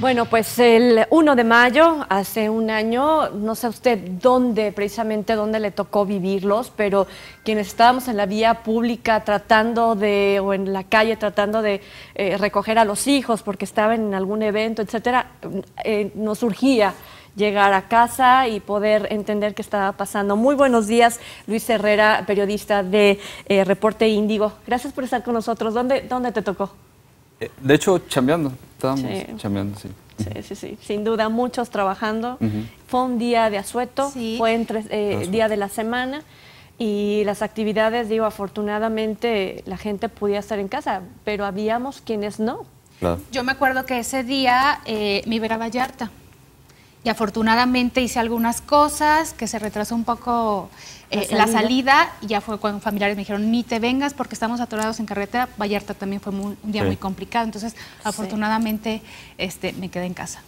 Bueno, pues el 1 de mayo, hace un año, no sé usted dónde, precisamente dónde le tocó vivirlos, pero quienes estábamos en la vía pública tratando de, o en la calle tratando de eh, recoger a los hijos porque estaban en algún evento, etcétera, eh, nos surgía llegar a casa y poder entender qué estaba pasando. Muy buenos días, Luis Herrera, periodista de eh, Reporte Índigo. Gracias por estar con nosotros. ¿Dónde, dónde te tocó? Eh, de hecho, chambeando, estábamos sí. Sí, sí, sí, sin duda, muchos trabajando. Fue un día de asueto, fue entre, eh, día de la semana y las actividades, digo, afortunadamente la gente podía estar en casa, pero habíamos quienes no. Yo me acuerdo que ese día eh, me iba a Vallarta y afortunadamente hice algunas cosas que se retrasó un poco la, eh, salida. ya fue cuando familiares me dijeron, ni te vengas porque estamos atorados en carretera. Vallarta también fue un día muy complicado. Entonces, afortunadamente, este, me quedé en casa.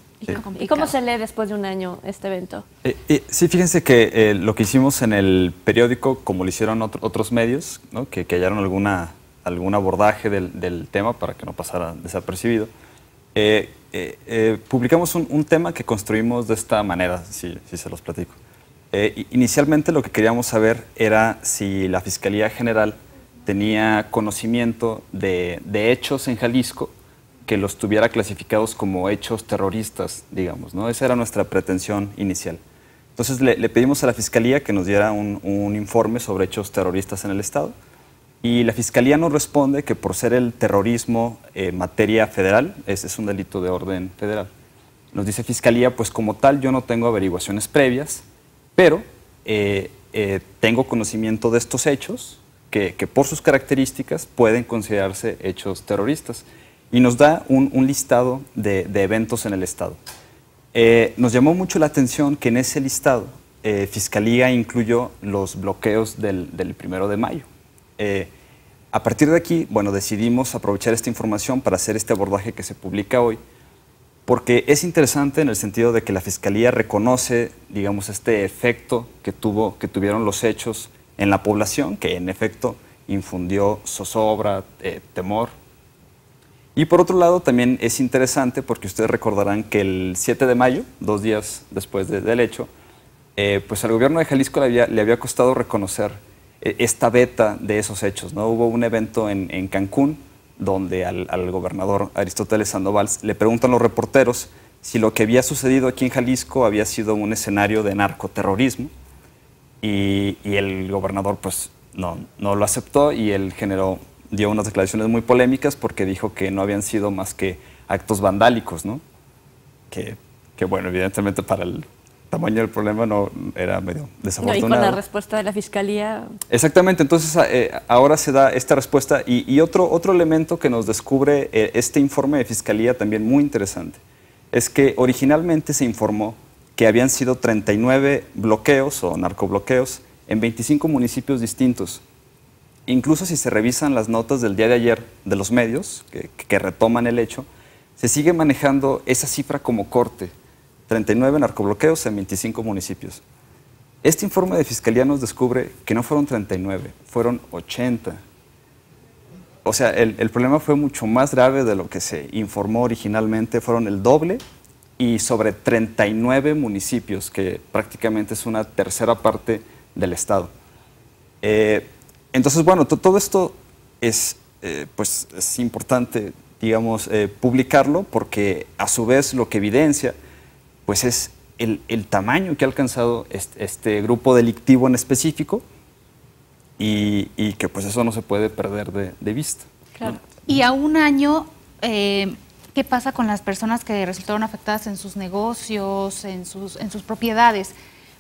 ¿Y cómo se lee después de un año este evento? Eh, eh, sí, fíjense que lo que hicimos en el periódico, como lo hicieron otros medios, que, hallaron alguna, algún abordaje del, tema para que no pasara desapercibido, publicamos un, tema que construimos de esta manera, si se los platico. Eh, inicialmente lo que queríamos saber era si la Fiscalía General tenía conocimiento de, hechos en Jalisco que los tuviera clasificados como hechos terroristas, digamos, ¿no? Esa era nuestra pretensión inicial. Entonces le, pedimos a la Fiscalía que nos diera un, informe sobre hechos terroristas en el Estado y la Fiscalía nos responde que por ser el terrorismo eh, materia federal, ese es un delito de orden federal. Nos dice Fiscalía, pues como tal yo no tengo averiguaciones previas, pero eh, eh, tengo conocimiento de estos hechos que, por sus características pueden considerarse hechos terroristas. Y nos da un, listado de, eventos en el Estado. Eh, nos llamó mucho la atención que en ese listado Fiscalía incluyó los bloqueos del, del primero de mayo. a partir de aquí, bueno, decidimos aprovechar esta información para hacer este abordaje que se publica hoy, porque es interesante en el sentido de que la Fiscalía reconoce, digamos, este efecto que, tuvo, que tuvieron los hechos en la población, que en efecto infundió zozobra, eh, temor. Y por otro lado, también es interesante porque ustedes recordarán que el 7 de mayo, dos días después del hecho, eh, pues al gobierno de Jalisco le había, costado reconocer eh, esta beta de esos hechos. ¿no? Hubo un evento en Cancún donde al, gobernador Aristóteles Sandoval le preguntan los reporteros si lo que había sucedido aquí en Jalisco había sido un escenario de narcoterrorismo y, el gobernador pues no, no lo aceptó y él generó, dio unas declaraciones muy polémicas porque dijo que no habían sido más que actos vandálicos, ¿no? Que, que bueno, evidentemente para el tamaño del problema no era medio desafortunado. con la respuesta de la fiscalía. Exactamente, entonces ah, eh, ahora se da esta respuesta y, otro, otro elemento que nos descubre eh, este informe de fiscalía también muy interesante es que originalmente se informó que habían sido 39 bloqueos o narcobloqueos en 25 municipios distintos. Incluso si se revisan las notas del día de ayer de los medios que retoman el hecho, se sigue manejando esa cifra como corte 39 narcobloqueos en 25 municipios. Este informe de Fiscalía nos descubre que no fueron 39, fueron 80. O sea, el, problema fue mucho más grave de lo que se informó originalmente, fueron el doble y sobre 39 municipios, que prácticamente es una tercera parte del Estado. Eh, entonces, bueno, todo esto es, eh, pues, es importante, digamos, eh, publicarlo porque a su vez lo que evidencia pues es el, tamaño que ha alcanzado este, este grupo delictivo en específico y, que pues eso no se puede perder de, vista. Y a un año, eh, ¿qué pasa con las personas que resultaron afectadas en sus negocios, en sus, en sus propiedades?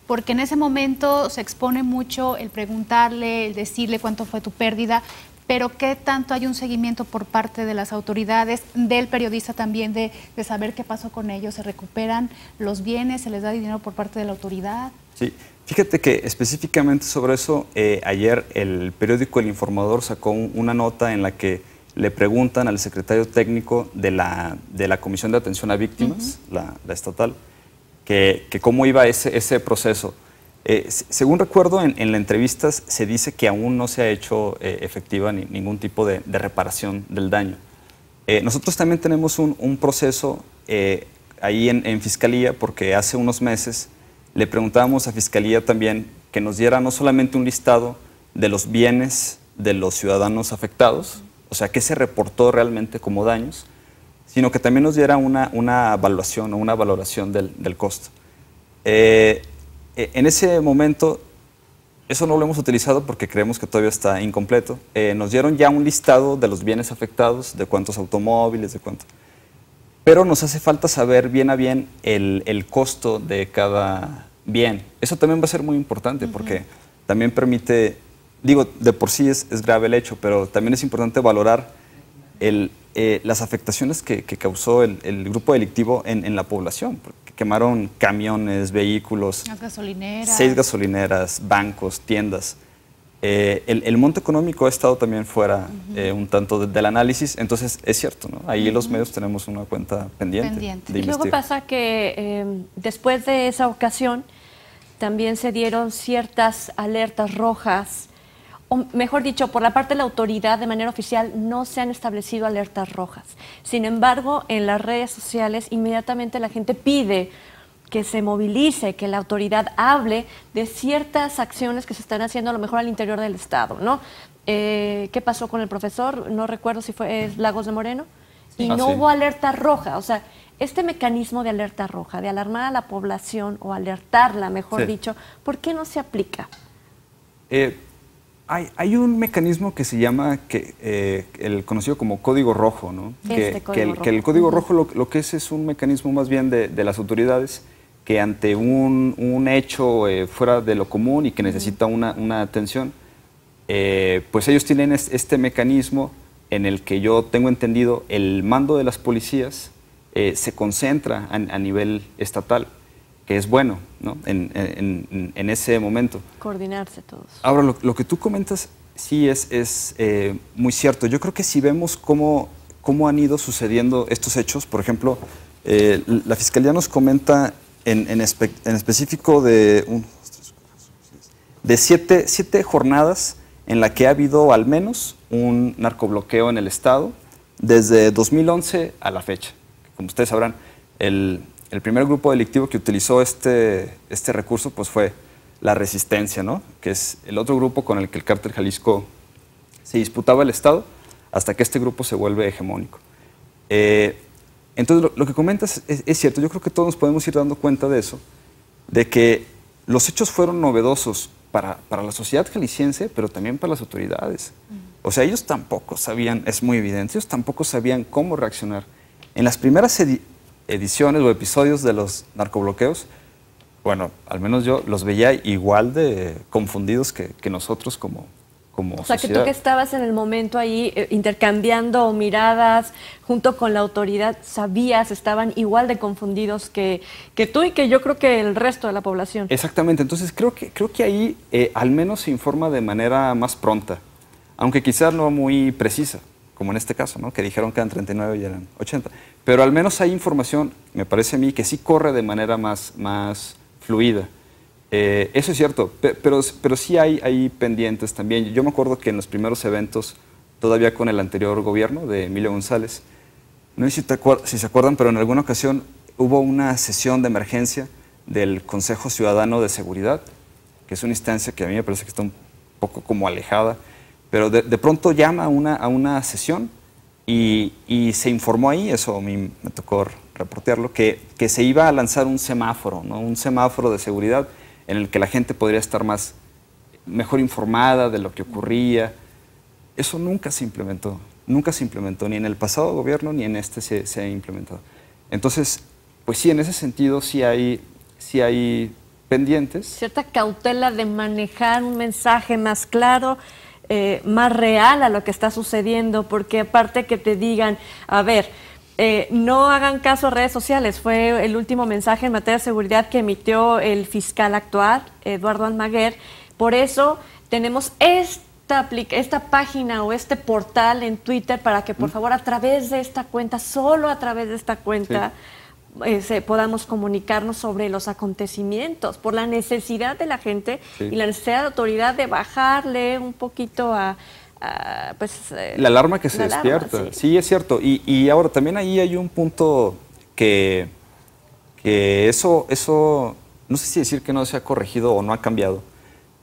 porque en ese momento se expone mucho el preguntarle, el decirle cuánto fue tu pérdida, pero qué tanto hay un seguimiento por parte de las autoridades, del periodista también, de, saber qué pasó con ellos, se recuperan los bienes, se les da dinero por parte de la autoridad. Sí, fíjate que específicamente sobre eso, eh, ayer el periódico El Informador sacó una nota en la que le preguntan al secretario técnico de la, Comisión de Atención a Víctimas, la, estatal, que, cómo iba ese proceso. Eh, según recuerdo, en, en las entrevistas se dice que aún no se ha hecho eh, efectiva ningún tipo de, reparación del daño. Eh, nosotros también tenemos un, proceso ahí en, Fiscalía porque hace unos meses le preguntábamos a Fiscalía también que nos diera no solamente un listado de los bienes de los ciudadanos afectados, o sea, qué se reportó realmente como daños, sino que también nos diera una, una evaluación o una valoración del, costo. Eh, eh, en ese momento, eso no lo hemos utilizado porque creemos que todavía está incompleto. Eh, nos dieron ya un listado de los bienes afectados, de cuántos automóviles, de cuánto. Pero nos hace falta saber bien a bien el, costo de cada bien. Eso también va a ser muy importante porque también permite, digo, de por sí es, grave el hecho, pero también es importante valorar eh, las afectaciones que, causó el, grupo delictivo en, en la población quemaron camiones, vehículos. Seis gasolineras, bancos, tiendas. Eh, el, monto económico ha estado también fuera eh, un tanto del análisis, entonces es cierto, ¿no? ahí los medios tenemos una cuenta pendiente. y luego pasa que em, después de esa ocasión también se dieron ciertas alertas rojas o mejor dicho, por la parte de la autoridad de manera oficial no se han establecido alertas rojas. Sin embargo, en las redes sociales inmediatamente la gente pide que se movilice, que la autoridad hable de ciertas acciones que se están haciendo a lo mejor al interior del Estado, ¿no? Eh, ¿Qué pasó con el profesor? No recuerdo si fue Lagos de Moreno. Y no ah, hubo alerta roja. O sea, este mecanismo de alerta roja, de alarmar a la población o alertarla, mejor dicho, ¿por qué no se aplica? Eh, hay, un mecanismo que se llama que, eh, el conocido como código rojo, ¿no? Este que, el, código rojo lo, que es es un mecanismo más bien de, las autoridades que ante un, hecho eh, fuera de lo común y que necesita una, atención, eh, pues ellos tienen este mecanismo en el que yo tengo entendido el mando de las policías se concentra a nivel estatal que es bueno ¿no? en, ese momento. Coordinarse todos. Ahora, lo, que tú comentas sí es, es eh, muy cierto. Yo creo que si vemos cómo, cómo han ido sucediendo estos hechos, por ejemplo, eh, la Fiscalía nos comenta en, específico de, un, de siete, jornadas en la que ha habido al menos un narcobloqueo en el Estado desde 2011 a la fecha. Como ustedes sabrán, el, el primer grupo delictivo que utilizó este, este recurso pues fue la resistencia, ¿no? que es el otro grupo con el que el cártel Jalisco se disputaba el Estado hasta que este grupo se vuelve hegemónico. Eh, entonces, lo, que comentas es, cierto, yo creo que todos nos podemos ir dando cuenta de eso, de que los hechos fueron novedosos para, la sociedad jalisciense, pero también para las autoridades. O sea, ellos tampoco sabían, es muy evidente, ellos tampoco sabían cómo reaccionar. En las primeras ediciones o episodios de los narcobloqueos, bueno, al menos yo los veía igual de confundidos que, nosotros como, como o sea, que tú que estabas en el momento ahí eh, intercambiando miradas junto con la autoridad, sabías, estaban igual de confundidos que, que, tú y que yo creo que el resto de la población. Exactamente, entonces creo que, creo que ahí eh, al menos se informa de manera más pronta, aunque quizás no muy precisa, como en este caso, ¿no? que dijeron que eran 39 y eran 80. Pero al menos hay información, me parece a mí, que sí corre de manera más, más fluida. Eh, eso es cierto, pero, pero sí hay, hay pendientes también. Yo me acuerdo que en los primeros eventos, todavía con el anterior gobierno de Emilio González, no sé si, se acuerdan, pero en alguna ocasión hubo una sesión de emergencia del Consejo Ciudadano de Seguridad, que es una instancia que a mí me parece que está un poco como alejada, pero de, pronto llama una, a una sesión y, se informó ahí, eso a mí me tocó reportearlo, que, que se iba a lanzar un semáforo, ¿no? un semáforo de seguridad en el que la gente podría estar más, mejor informada de lo que ocurría. Eso nunca se implementó, nunca se implementó, ni en el pasado gobierno ni en este se, se ha implementado. Entonces, pues sí, en ese sentido sí hay, sí hay pendientes. Cierta cautela de manejar un mensaje más claro eh, más real a lo que está sucediendo, porque aparte que te digan, a ver, eh, no hagan caso a redes sociales, fue el último mensaje en materia de seguridad que emitió el fiscal actual, Eduardo Almaguer, por eso tenemos esta, página o este portal en Twitter para que por mm. favor a través de esta cuenta, solo a través de esta cuenta, podamos comunicarnos sobre los acontecimientos, por la necesidad de la gente y la necesidad de autoridad de bajarle un poquito a... Pues, eh, la alarma que se despierta, sí. es cierto. Y, ahora también ahí hay un punto que, eso, eso, no sé si decir que no se ha corregido o no ha cambiado,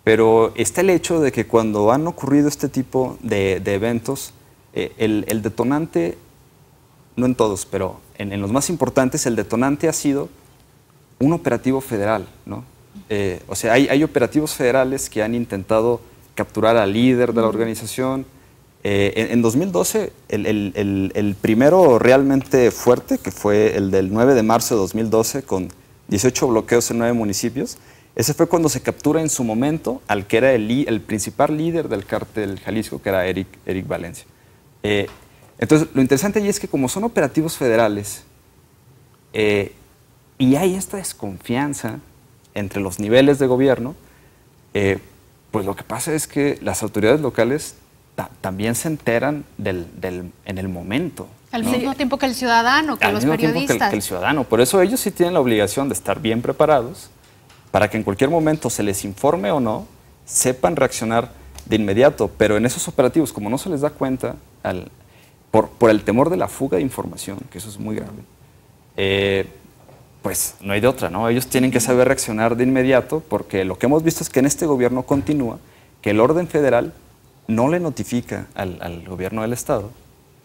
pero está el hecho de que cuando han ocurrido este tipo de, eventos, eh, el detonante no en todos, pero en, los más importantes, el detonante ha sido un operativo federal, eh, o sea, hay, operativos federales que han intentado capturar al líder de la organización. Eh, en, 2012, el, primero realmente fuerte, que fue el del 9 de marzo de 2012, con 18 bloqueos en 9 municipios, ese fue cuando se captura en su momento al que era el, principal líder del cártel Jalisco, que era Eric, Eric Valencia. Eh, entonces, lo interesante allí es que como son operativos federales eh, y hay esta desconfianza entre los niveles de gobierno, eh, pues lo que pasa es que las autoridades locales también se enteran en el momento. Al mismo tiempo que el ciudadano, que los periodistas. que, el, que el ciudadano. Por eso ellos sí tienen la obligación de estar bien preparados para que en cualquier momento se les informe o no, sepan reaccionar de inmediato. Pero en esos operativos, como no se les da cuenta al, por, el temor de la fuga de información, que eso es muy grave, eh, pues no hay de otra, ¿no? Ellos tienen que saber reaccionar de inmediato porque lo que hemos visto es que en este gobierno continúa que el orden federal no le notifica al, gobierno del Estado,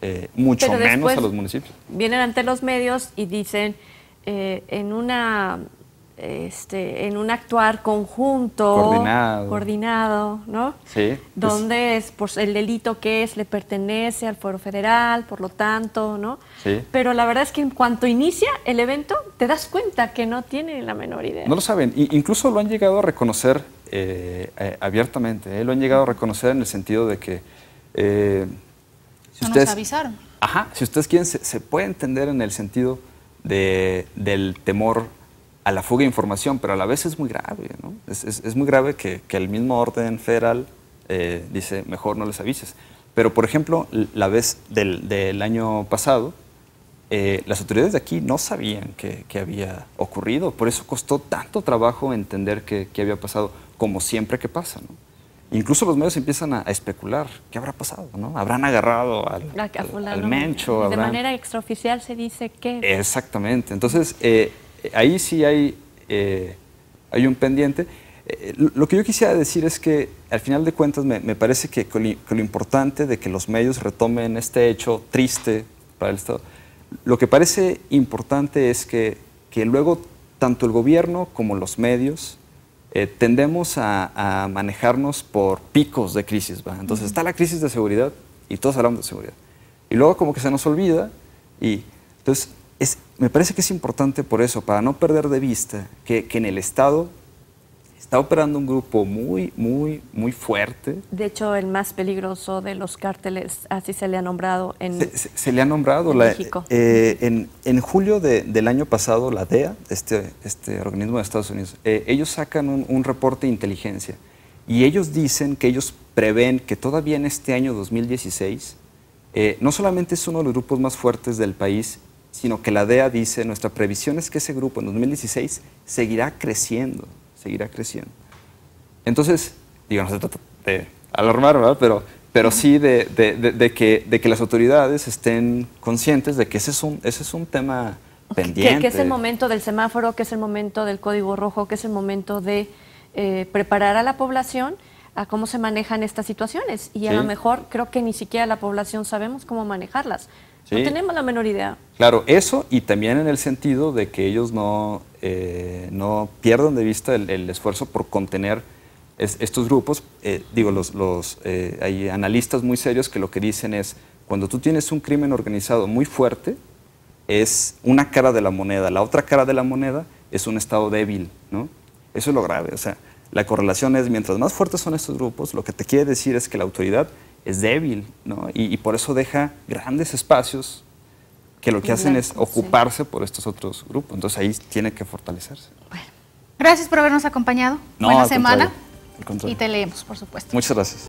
eh, mucho menos a los municipios. Vienen ante los medios y dicen, eh, en una este, en un actuar conjunto, coordinado, ¿no? Sí. Donde es, pues, el delito que es le pertenece al Foro Federal, por lo tanto, ¿no? Sí. Pero la verdad es que en cuanto inicia el evento, te das cuenta que no tiene la menor idea. No lo saben, incluso lo han llegado a reconocer eh, eh, abiertamente, eh, lo han llegado a reconocer en el sentido de que... si ustedes, nos avisaron. Ajá, si ustedes quieren, se, puede entender en el sentido del temor a la fuga de información, pero a la vez es muy grave, ¿no? Es, es, es muy grave que, que, el mismo orden federal eh, dice, mejor no les avises. Pero, por ejemplo, la vez del, del año pasado, eh, las autoridades de aquí no sabían que, había ocurrido, por eso costó tanto trabajo entender qué había pasado, como siempre que pasa, ¿no? Incluso los medios empiezan a, especular qué habrá pasado, ¿no? Habrán agarrado al, al, mencho. De manera extraoficial se dice que. Exactamente. Entonces, eh, ahí sí hay, eh, hay un pendiente. Eh, lo que yo quisiera decir es que al final de cuentas me, parece que, lo importante de que los medios retomen este hecho triste para el Estado, lo que parece importante es que, luego tanto el gobierno como los medios eh, tendemos a, manejarnos por picos de crisis. Entonces está la crisis de seguridad y todos hablamos de seguridad. Y luego como que se nos olvida y entonces me parece que es importante por eso, para no perder de vista que, en el Estado está operando un grupo muy, muy, muy fuerte. De hecho, el más peligroso de los cárteles, así se le ha nombrado en Se, le ha nombrado en la, eh, en, julio del año pasado, la DEA, este, este organismo de Estados Unidos, eh, ellos sacan un, reporte de inteligencia y ellos dicen que ellos prevén que todavía en este año 2016, eh, no solamente es uno de los grupos más fuertes del país, sino que la DEA dice, nuestra previsión es que ese grupo en 2016 seguirá creciendo, seguirá creciendo. Entonces, digo, no se trata de alarmar, ¿verdad? Pero, pero sí de, que, las autoridades estén conscientes de que ese es un, ese es un tema pendiente. Que, es el momento del semáforo, que es el momento del código rojo, que es el momento de eh, preparar a la población a cómo se manejan estas situaciones. Y a lo mejor creo que ni siquiera la población sabemos cómo manejarlas. No tenemos la menor idea. Claro, eso y también en el sentido de que ellos no, eh, no pierdan de vista el, esfuerzo por contener estos grupos. Eh, digo, los, eh, hay analistas muy serios que lo que dicen es, cuando tú tienes un crimen organizado muy fuerte, es una cara de la moneda, la otra cara de la moneda es un estado débil, ¿no? Eso es lo grave, o sea, la correlación es, mientras más fuertes son estos grupos, lo que te quiere decir es que la autoridad es débil, ¿no? y, por eso deja grandes espacios que lo que hacen es ocuparse por estos otros grupos. Entonces ahí tiene que fortalecerse. Bueno, gracias por habernos acompañado. No, Buena semana. Y te leemos, por supuesto. Muchas gracias.